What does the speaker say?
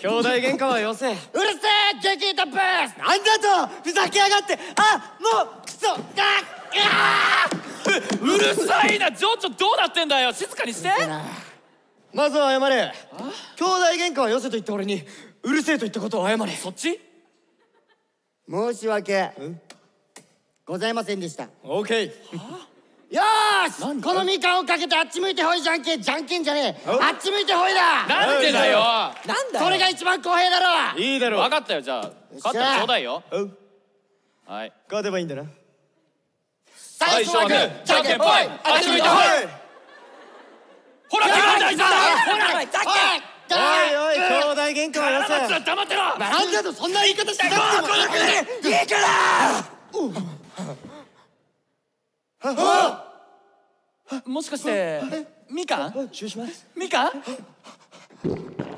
兄弟喧嘩はよせうるせえ激ータブースなんだとふざけやがってあもうクソあっうるさいな情緒どうなってんだよ静かにしてまずは謝れ兄弟喧嘩はよせと言った俺にうるせえと言ったことを謝れそっち申し訳ございませんでしたオーケーよしこのみかんをかけてあっち向いてほいじゃんけんじゃんけんじゃねえあっち向いてほいだなんでだよなんだそれが一番公平だろういいだろう分かったよじゃあ勝ったらちょうだいよはい勝てばいいんだな最初はグーじゃんけんぽいあっち向いてほいほら兄弟さほら兄弟さんおいおい兄弟喧嘩はよせ黙ってろなんだとそんな言い方しなていいからもしかしてみかんみかん